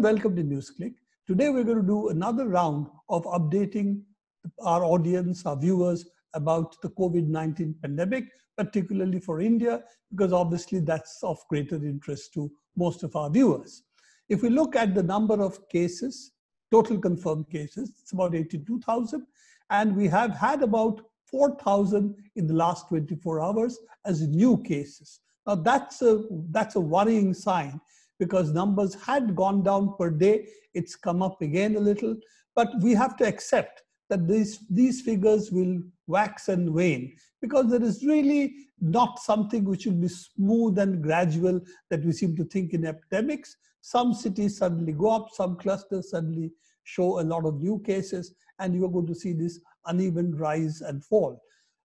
and welcome to NewsClick. Today we're going to do another round of updating our audience, our viewers about the COVID-19 pandemic, particularly for India, because obviously that's of greater interest to most of our viewers. If we look at the number of cases, total confirmed cases, it's about 82,000, and we have had about 4,000 in the last 24 hours as new cases. Now that's a, that's a worrying sign because numbers had gone down per day. It's come up again a little, but we have to accept that these, these figures will wax and wane because there is really not something which will be smooth and gradual that we seem to think in epidemics. Some cities suddenly go up, some clusters suddenly show a lot of new cases, and you are going to see this uneven rise and fall.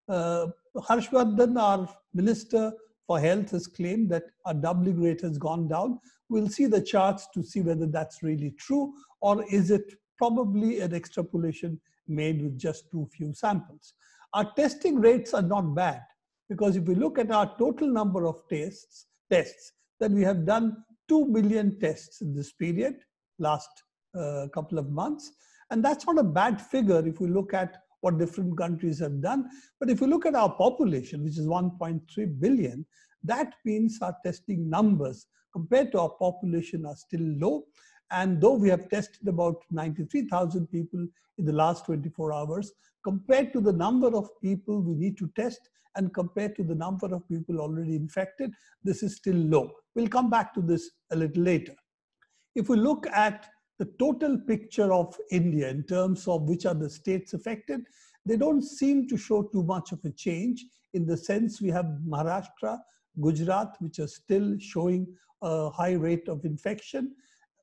Uh, Harshvardhan, our Minister for Health, has claimed that our doubling rate has gone down. We'll see the charts to see whether that's really true or is it probably an extrapolation made with just too few samples. Our testing rates are not bad because if we look at our total number of tests, tests then we have done 2 million tests in this period, last uh, couple of months. And that's not a bad figure if we look at what different countries have done. But if we look at our population, which is 1.3 billion, that means our testing numbers compared to our population are still low. And though we have tested about 93,000 people in the last 24 hours, compared to the number of people we need to test and compared to the number of people already infected, this is still low. We'll come back to this a little later. If we look at the total picture of India in terms of which are the states affected, they don't seem to show too much of a change in the sense we have Maharashtra Gujarat, which are still showing a high rate of infection,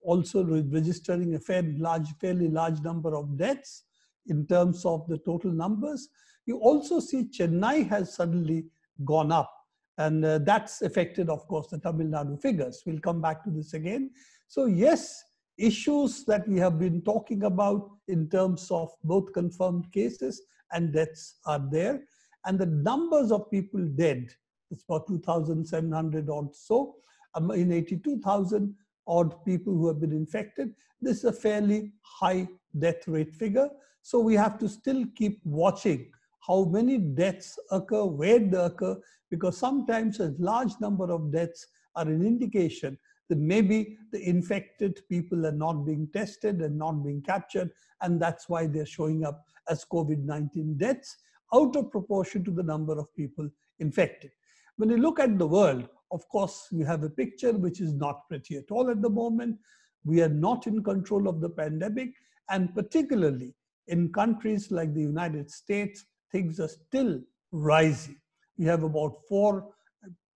also registering a fairly large, fairly large number of deaths in terms of the total numbers. You also see Chennai has suddenly gone up. And uh, that's affected, of course, the Tamil Nadu figures. We'll come back to this again. So, yes, issues that we have been talking about in terms of both confirmed cases and deaths are there. And the numbers of people dead it's about 2,700 odd so, um, in 82,000 odd people who have been infected. This is a fairly high death rate figure. So we have to still keep watching how many deaths occur, where they occur, because sometimes a large number of deaths are an indication that maybe the infected people are not being tested and not being captured, and that's why they're showing up as COVID 19 deaths out of proportion to the number of people infected. When you look at the world, of course, we have a picture which is not pretty at all at the moment. We are not in control of the pandemic, and particularly in countries like the United States, things are still rising. We have about four,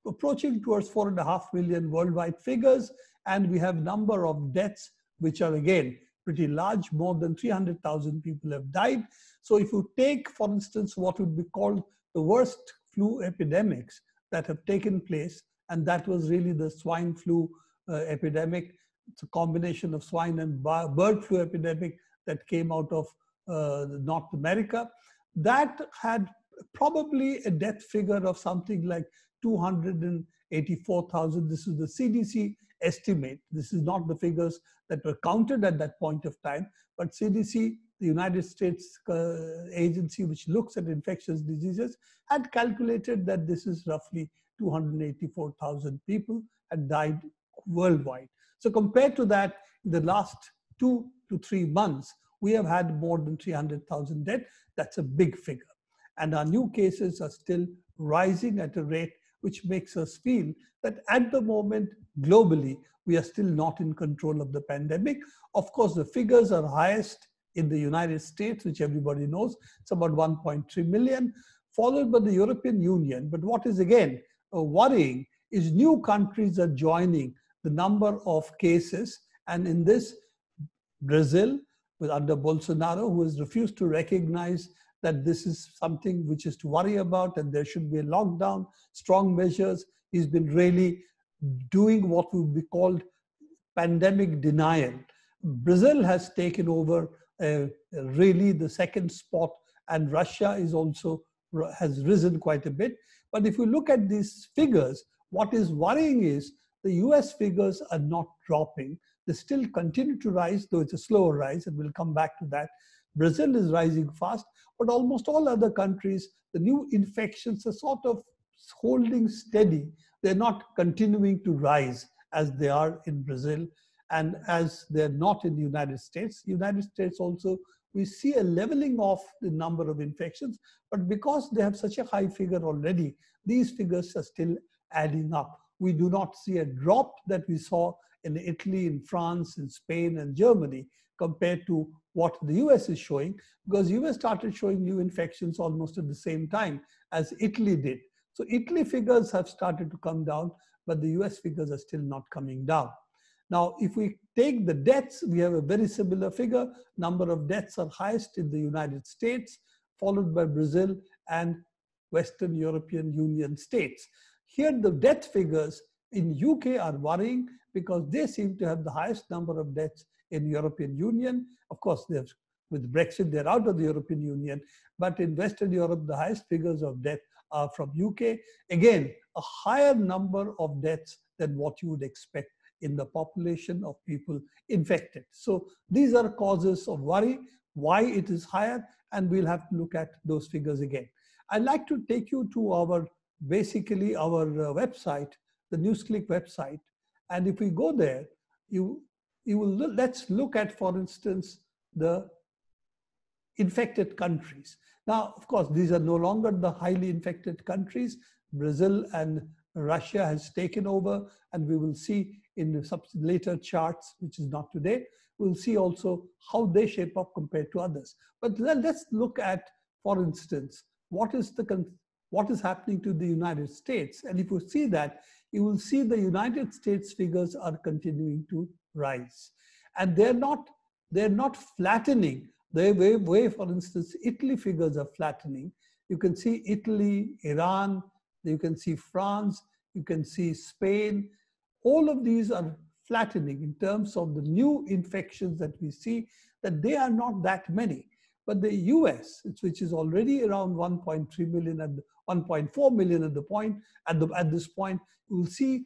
approaching towards four and a half million worldwide figures, and we have number of deaths which are again pretty large. More than 300,000 people have died. So if you take, for instance, what would be called the worst flu epidemics that have taken place. And that was really the swine flu uh, epidemic. It's a combination of swine and bird flu epidemic that came out of uh, North America. That had probably a death figure of something like 284,000. This is the CDC estimate. This is not the figures that were counted at that point of time, but CDC the United States uh, agency which looks at infectious diseases had calculated that this is roughly 284,000 people had died worldwide. So compared to that, in the last two to three months, we have had more than 300,000 deaths. That's a big figure. And our new cases are still rising at a rate which makes us feel that at the moment, globally, we are still not in control of the pandemic. Of course, the figures are highest in the United States, which everybody knows, it's about 1.3 million, followed by the European Union. But what is again uh, worrying is new countries are joining the number of cases. And in this, Brazil, with under Bolsonaro, who has refused to recognize that this is something which is to worry about and there should be a lockdown, strong measures. He's been really doing what would be called pandemic denial. Brazil has taken over uh, really the second spot, and Russia is also has risen quite a bit. But if you look at these figures, what is worrying is the US figures are not dropping. They still continue to rise, though it's a slower rise, and we'll come back to that. Brazil is rising fast, but almost all other countries, the new infections are sort of holding steady. They're not continuing to rise as they are in Brazil and as they're not in the United States, United States also, we see a leveling off the number of infections, but because they have such a high figure already, these figures are still adding up. We do not see a drop that we saw in Italy, in France, in Spain, and Germany compared to what the US is showing, because US started showing new infections almost at the same time as Italy did. So Italy figures have started to come down, but the US figures are still not coming down. Now, if we take the deaths, we have a very similar figure. Number of deaths are highest in the United States, followed by Brazil and Western European Union states. Here, the death figures in UK are worrying because they seem to have the highest number of deaths in European Union. Of course, with Brexit, they're out of the European Union. But in Western Europe, the highest figures of death are from UK. Again, a higher number of deaths than what you would expect in the population of people infected. So these are causes of worry, why it is higher, and we'll have to look at those figures again. I'd like to take you to our, basically our uh, website, the NewsClick website. And if we go there, you, you will, let's look at, for instance, the infected countries. Now, of course, these are no longer the highly infected countries. Brazil and Russia has taken over, and we will see in the later charts, which is not today, we'll see also how they shape up compared to others. But let, us look at, for instance, what is the what is happening to the United States. And if you see that, you will see the United States figures are continuing to rise. And they're not, they're not flattening. The way, way, for instance, Italy figures are flattening. You can see Italy, Iran, you can see France, you can see Spain, all of these are flattening in terms of the new infections that we see, that they are not that many. But the US, which is already around 1.3 million and 1.4 million at the point, at, the, at this point, you will see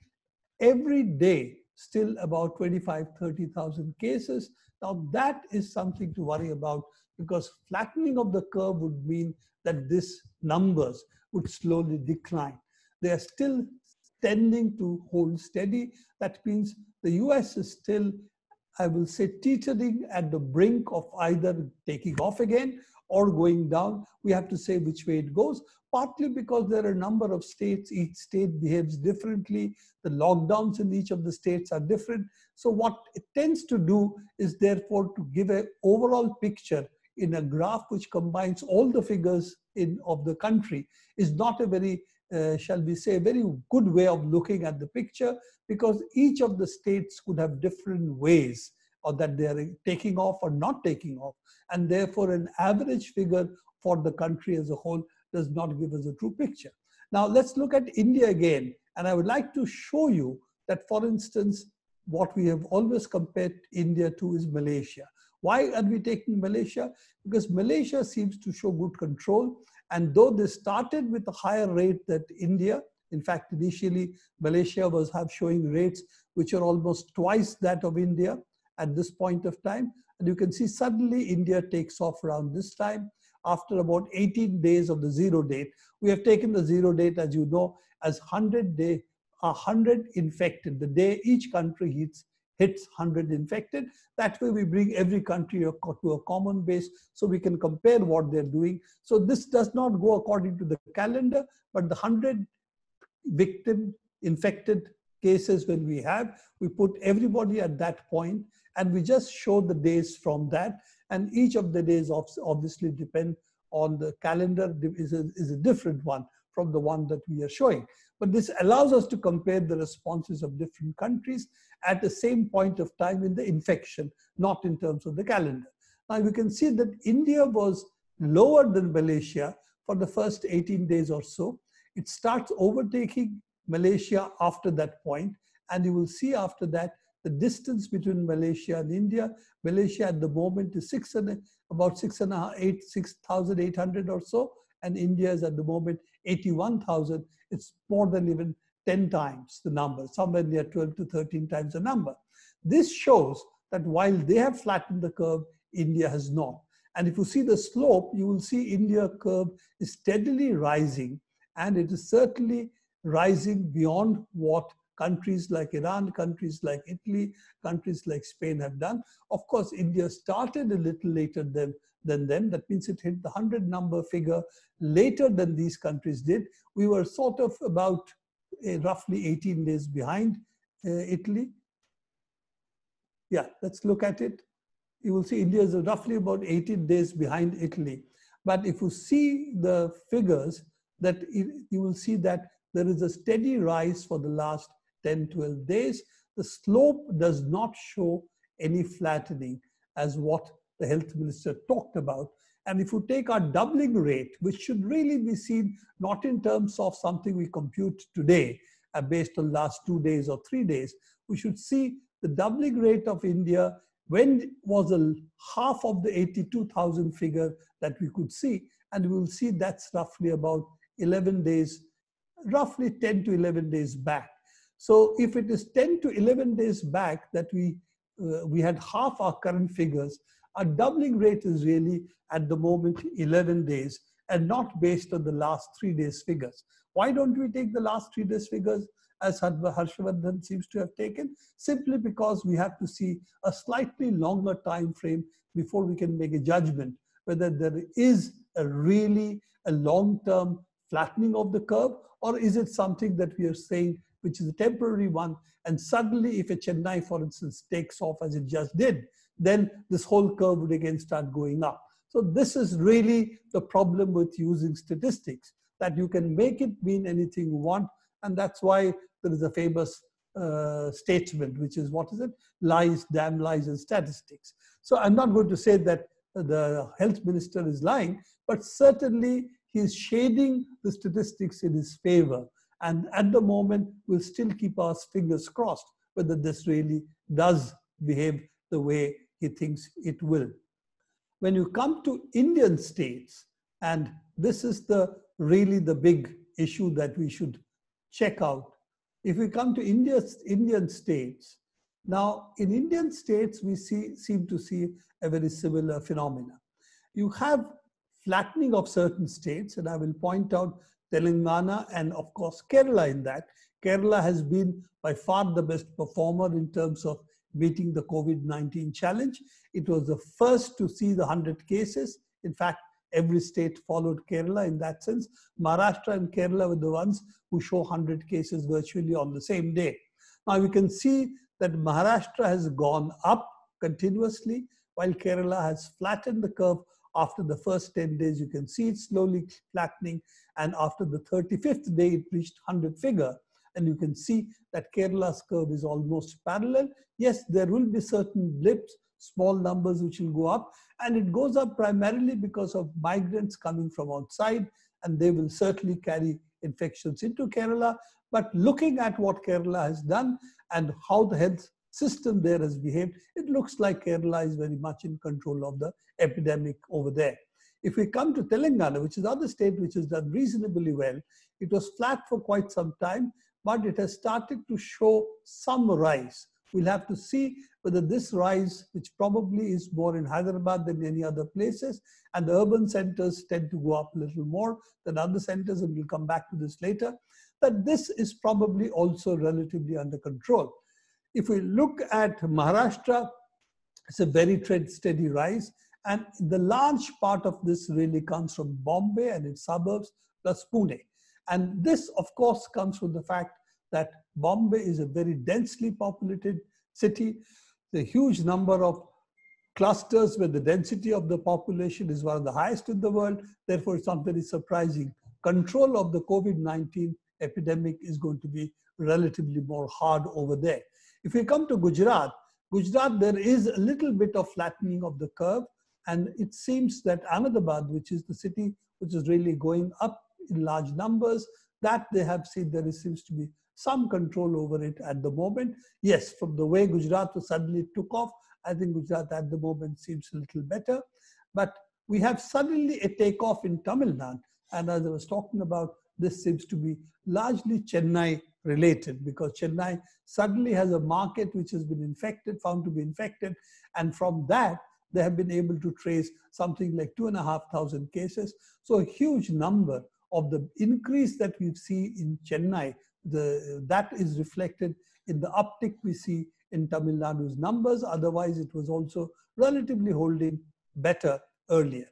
every day still about 25, 30,000 cases. Now that is something to worry about because flattening of the curve would mean that these numbers would slowly decline. They are still tending to hold steady. That means the US is still, I will say, teetering at the brink of either taking off again or going down. We have to say which way it goes, partly because there are a number of states, each state behaves differently, the lockdowns in each of the states are different. So what it tends to do is therefore to give an overall picture in a graph which combines all the figures in of the country is not a very uh, shall we say, a very good way of looking at the picture because each of the states could have different ways or that they are taking off or not taking off. And therefore, an average figure for the country as a whole does not give us a true picture. Now, let's look at India again. And I would like to show you that, for instance, what we have always compared India to is Malaysia. Why are we taking Malaysia? Because Malaysia seems to show good control and though this started with a higher rate than India, in fact, initially Malaysia was have showing rates which are almost twice that of India at this point of time. And you can see suddenly India takes off around this time after about 18 days of the zero date. We have taken the zero date, as you know, as 100 day, 100 infected, the day each country hits hits 100 infected. That way we bring every country to a common base so we can compare what they're doing. So this does not go according to the calendar, but the 100 victim infected cases when we have, we put everybody at that point and we just show the days from that. And each of the days obviously depend on the calendar is a, is a different one from the one that we are showing. But this allows us to compare the responses of different countries at the same point of time in the infection, not in terms of the calendar. Now we can see that India was lower than Malaysia for the first 18 days or so. It starts overtaking Malaysia after that point, and you will see after that the distance between Malaysia and India. Malaysia at the moment is six and about six and a half, eight, 6,800 or so, and India is at the moment 81,000. It's more than even 10 times the number, somewhere near 12 to 13 times the number. This shows that while they have flattened the curve, India has not. And if you see the slope, you will see India curve is steadily rising and it is certainly rising beyond what countries like Iran, countries like Italy, countries like Spain have done. Of course, India started a little later than than them. That means it hit the 100 number figure later than these countries did. We were sort of about uh, roughly 18 days behind uh, Italy. Yeah, let's look at it. You will see India is roughly about 18 days behind Italy. But if you see the figures, that it, you will see that there is a steady rise for the last 10, 12 days. The slope does not show any flattening as what the health minister talked about. And if you take our doubling rate, which should really be seen not in terms of something we compute today uh, based on last two days or three days, we should see the doubling rate of India when was a half of the 82,000 figure that we could see. And we'll see that's roughly about 11 days, roughly 10 to 11 days back. So if it is 10 to 11 days back that we, uh, we had half our current figures, our doubling rate is really at the moment 11 days and not based on the last three days figures. Why don't we take the last three days figures as Harshvardhan seems to have taken? Simply because we have to see a slightly longer time frame before we can make a judgment whether there is a really a long-term flattening of the curve or is it something that we are saying which is a temporary one and suddenly if a Chennai for instance takes off as it just did then this whole curve would again start going up. So this is really the problem with using statistics, that you can make it mean anything you want. And that's why there is a famous uh, statement, which is what is it? Lies, damn lies, and statistics. So I'm not going to say that the health minister is lying, but certainly he is shading the statistics in his favor. And at the moment, we'll still keep our fingers crossed whether this really does behave the way he thinks it will. When you come to Indian states, and this is the really the big issue that we should check out. If we come to India, Indian states, now in Indian states we see, seem to see a very similar phenomena. You have flattening of certain states, and I will point out Telangana and of course Kerala in that. Kerala has been by far the best performer in terms of meeting the COVID-19 challenge. It was the first to see the 100 cases. In fact, every state followed Kerala in that sense. Maharashtra and Kerala were the ones who show 100 cases virtually on the same day. Now we can see that Maharashtra has gone up continuously while Kerala has flattened the curve after the first 10 days. You can see it slowly flattening and after the 35th day it reached 100 figure. And you can see that Kerala's curve is almost parallel. Yes, there will be certain blips, small numbers which will go up. And it goes up primarily because of migrants coming from outside, and they will certainly carry infections into Kerala. But looking at what Kerala has done and how the health system there has behaved, it looks like Kerala is very much in control of the epidemic over there. If we come to Telangana, which is other state which has done reasonably well, it was flat for quite some time but it has started to show some rise. We'll have to see whether this rise, which probably is more in Hyderabad than any other places, and the urban centers tend to go up a little more than other centers, and we'll come back to this later, that this is probably also relatively under control. If we look at Maharashtra, it's a very steady rise, and the large part of this really comes from Bombay and its suburbs, plus Pune. And this, of course, comes from the fact that Bombay is a very densely populated city. The huge number of clusters where the density of the population is one of the highest in the world. Therefore, it's not very surprising. Control of the COVID-19 epidemic is going to be relatively more hard over there. If we come to Gujarat, Gujarat, there is a little bit of flattening of the curve. And it seems that Ahmedabad, which is the city which is really going up in large numbers. That they have seen there seems to be some control over it at the moment. Yes, from the way Gujarat suddenly took off, I think Gujarat at the moment seems a little better. But we have suddenly a takeoff in Tamil Nadu. And as I was talking about, this seems to be largely Chennai related because Chennai suddenly has a market which has been infected, found to be infected. And from that, they have been able to trace something like two and a half thousand cases. So a huge number of the increase that we see in Chennai, the, that is reflected in the uptick we see in Tamil Nadu's numbers. Otherwise, it was also relatively holding better earlier.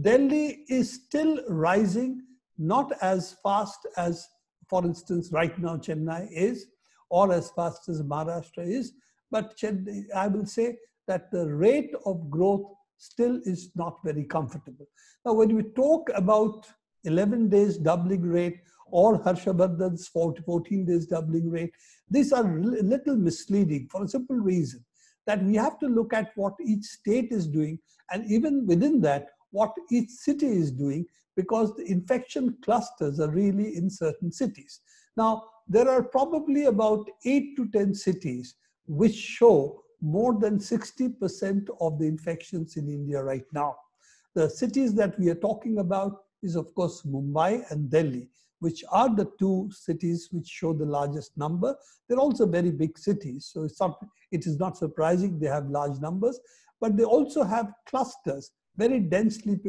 Delhi is still rising, not as fast as, for instance, right now Chennai is, or as fast as Maharashtra is. But Chennai, I will say that the rate of growth still is not very comfortable. Now, when we talk about 11 days doubling rate or Harshavardhan's 14 days doubling rate. These are a little misleading for a simple reason that we have to look at what each state is doing and even within that, what each city is doing because the infection clusters are really in certain cities. Now, there are probably about 8 to 10 cities which show more than 60% of the infections in India right now. The cities that we are talking about is, of course, Mumbai and Delhi, which are the two cities which show the largest number. They're also very big cities, so it's not, it is not surprising they have large numbers, but they also have clusters, very densely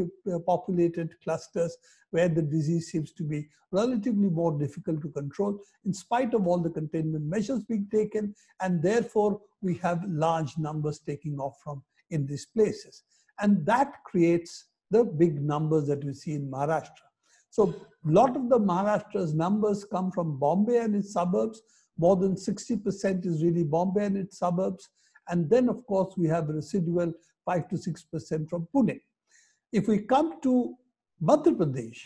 populated clusters where the disease seems to be relatively more difficult to control in spite of all the containment measures being taken, and therefore we have large numbers taking off from in these places. And that creates the big numbers that you see in Maharashtra. So a lot of the Maharashtra's numbers come from Bombay and its suburbs. More than 60% is really Bombay and its suburbs. And then, of course, we have residual 5 to 6% from Pune. If we come to Madhya Pradesh,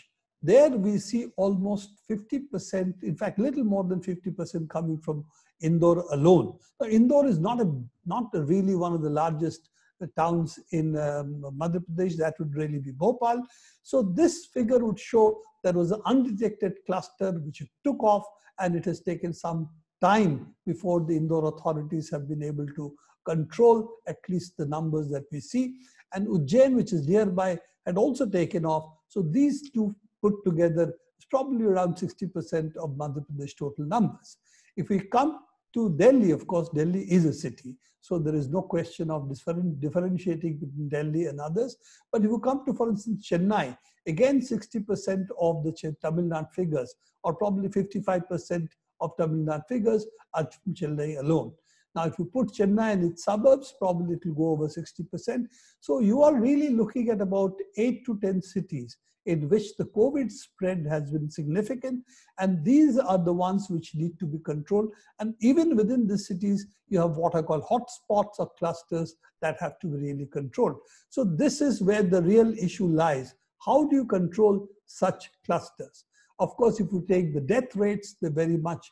there we see almost 50%, in fact, little more than 50% coming from Indore alone. Now, Indore is not, a, not really one of the largest towns in um, Madhya Pradesh, that would really be Bhopal. So this figure would show there was an undetected cluster which took off and it has taken some time before the Indore authorities have been able to control at least the numbers that we see. And Ujjain, which is nearby, had also taken off. So these two put together is probably around 60% of Madhya Pradesh total numbers. If we come to Delhi, of course, Delhi is a city. So there is no question of differentiating between Delhi and others. But if you come to, for instance, Chennai, again, 60% of the Tamil Nadu figures, or probably 55% of Tamil Nadu figures, are from Chennai alone. Now, if you put Chennai and its suburbs, probably it will go over 60%. So you are really looking at about 8 to 10 cities in which the COVID spread has been significant. And these are the ones which need to be controlled. And even within the cities, you have what are called hotspots or clusters that have to be really controlled. So this is where the real issue lies. How do you control such clusters? Of course, if you take the death rates, they very much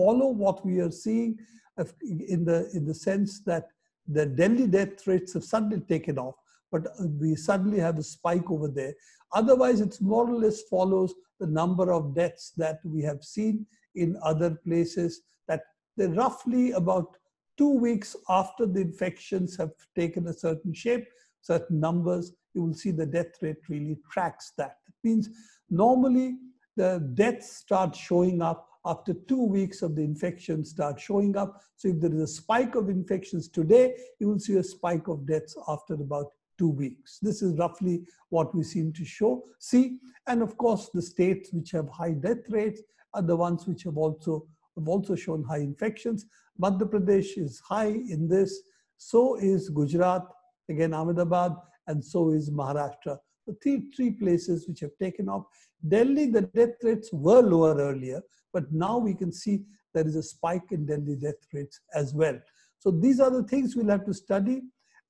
follow what we are seeing in the, in the sense that the Delhi death rates have suddenly taken off, but we suddenly have a spike over there. Otherwise, it more or less follows the number of deaths that we have seen in other places that they're roughly about two weeks after the infections have taken a certain shape, certain numbers, you will see the death rate really tracks that. It means normally the deaths start showing up after two weeks of the infection start showing up. So if there is a spike of infections today, you will see a spike of deaths after about two weeks. This is roughly what we seem to show, see. And of course, the states which have high death rates are the ones which have also have also shown high infections. Madhya Pradesh is high in this. So is Gujarat, again Ahmedabad, and so is Maharashtra. The three, three places which have taken off. Delhi, the death rates were lower earlier, but now we can see there is a spike in Delhi death rates as well. So these are the things we'll have to study.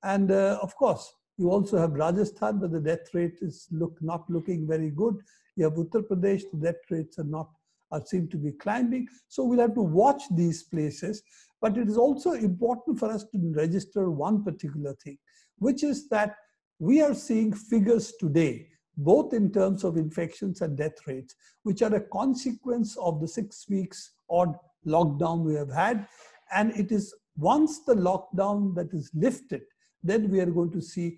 And uh, of course, you also have Rajasthan where the death rate is look, not looking very good. You have Uttar Pradesh, the death rates are not are seem to be climbing. So we'll have to watch these places. But it is also important for us to register one particular thing, which is that we are seeing figures today both in terms of infections and death rates, which are a consequence of the six weeks odd lockdown we have had. And it is once the lockdown that is lifted, then we are going to see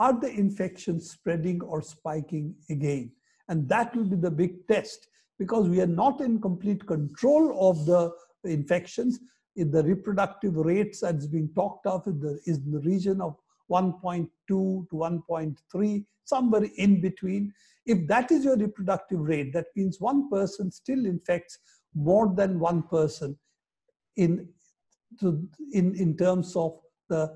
are the infections spreading or spiking again? And that will be the big test because we are not in complete control of the infections. In the reproductive rates that's being talked of in the, is in the region of 1.2 to 1.3, somewhere in between. If that is your reproductive rate, that means one person still infects more than one person in, to, in, in terms of the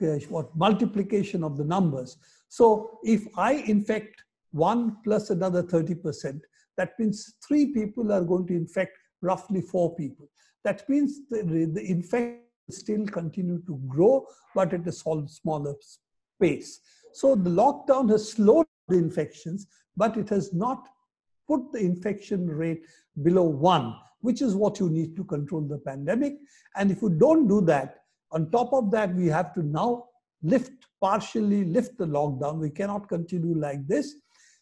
uh, what multiplication of the numbers. So if I infect one plus another 30%, that means three people are going to infect roughly four people. That means the, the infection still continue to grow, but at a smaller pace. So the lockdown has slowed the infections, but it has not put the infection rate below one, which is what you need to control the pandemic. And if you don't do that, on top of that, we have to now lift, partially lift the lockdown. We cannot continue like this.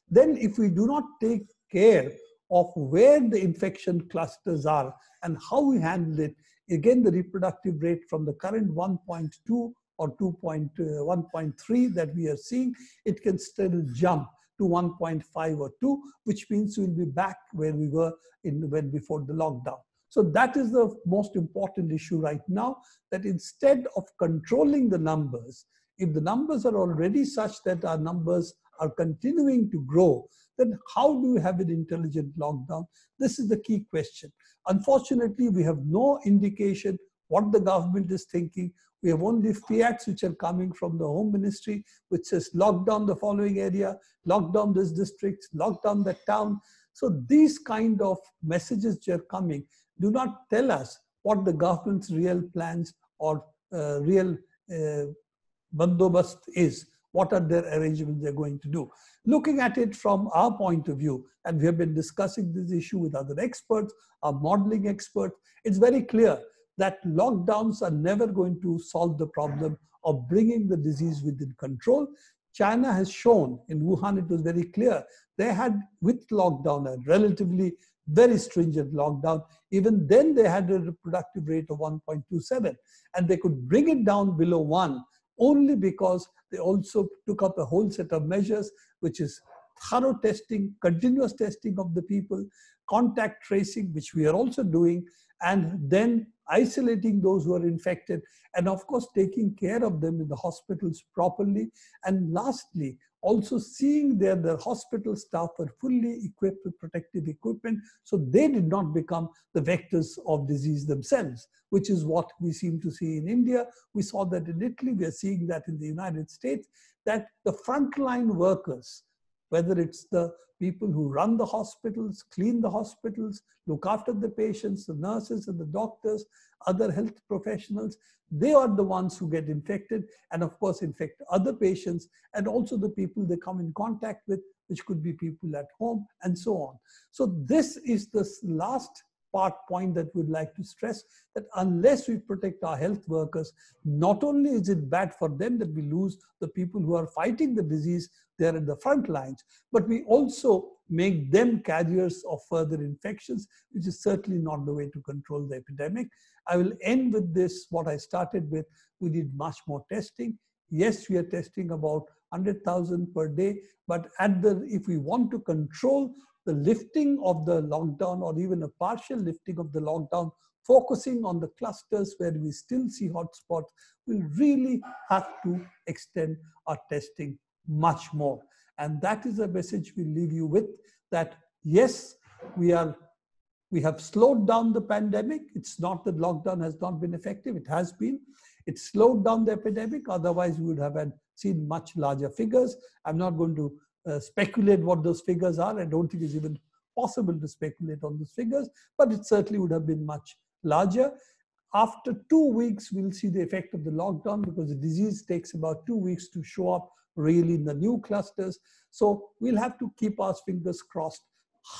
Then if we do not take care of where the infection clusters are and how we handle it, again the reproductive rate from the current 1.2 or 2.1.3 uh, that we are seeing, it can still jump to 1.5 or 2, which means we'll be back where we were in when before the lockdown. So that is the most important issue right now, that instead of controlling the numbers, if the numbers are already such that our numbers are continuing to grow, then how do you have an intelligent lockdown? This is the key question. Unfortunately, we have no indication what the government is thinking. We have only fiats which are coming from the home ministry, which says lock down the following area, lock down this district, lock down that town. So these kind of messages which are coming do not tell us what the government's real plans or uh, real uh, bandobast is what are their arrangements they're going to do. Looking at it from our point of view, and we have been discussing this issue with other experts, our modeling experts, it's very clear that lockdowns are never going to solve the problem of bringing the disease within control. China has shown in Wuhan, it was very clear, they had with lockdown and relatively very stringent lockdown. Even then, they had a reproductive rate of 1.27, and they could bring it down below 1 only because they also took up a whole set of measures, which is thorough testing, continuous testing of the people, contact tracing, which we are also doing, and then isolating those who are infected, and of course, taking care of them in the hospitals properly. And lastly, also seeing that the hospital staff were fully equipped with protective equipment, so they did not become the vectors of disease themselves, which is what we seem to see in India. We saw that in Italy, we are seeing that in the United States, that the frontline workers whether it's the people who run the hospitals, clean the hospitals, look after the patients, the nurses and the doctors, other health professionals, they are the ones who get infected and, of course, infect other patients and also the people they come in contact with, which could be people at home and so on. So, this is the last part point that we'd like to stress that unless we protect our health workers, not only is it bad for them that we lose the people who are fighting the disease, they're at the front lines, but we also make them carriers of further infections, which is certainly not the way to control the epidemic. I will end with this, what I started with. We need much more testing. Yes, we are testing about 100,000 per day, but at the, if we want to control the lifting of the lockdown or even a partial lifting of the lockdown, focusing on the clusters where we still see hotspots, will really have to extend our testing much more. And that is a message we leave you with that yes, we are we have slowed down the pandemic. It's not that lockdown has not been effective, it has been. It slowed down the epidemic, otherwise, we would have had seen much larger figures. I'm not going to uh, speculate what those figures are. I don't think it's even possible to speculate on those figures, but it certainly would have been much larger. After two weeks, we'll see the effect of the lockdown because the disease takes about two weeks to show up really in the new clusters. So we'll have to keep our fingers crossed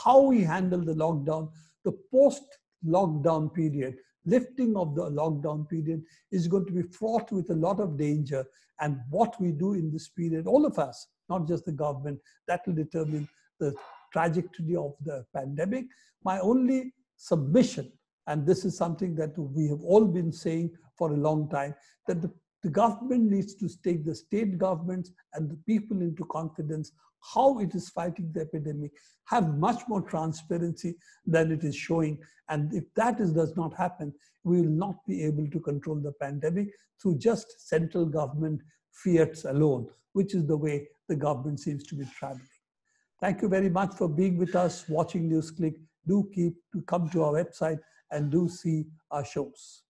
how we handle the lockdown. The post lockdown period, lifting of the lockdown period is going to be fraught with a lot of danger. And what we do in this period, all of us not just the government. That will determine the trajectory of the pandemic. My only submission, and this is something that we have all been saying for a long time, that the, the government needs to take the state governments and the people into confidence how it is fighting the epidemic, have much more transparency than it is showing. And if that is, does not happen, we will not be able to control the pandemic through just central government fiats alone, which is the way the government seems to be traveling. Thank you very much for being with us, watching NewsClick. Do keep to come to our website and do see our shows.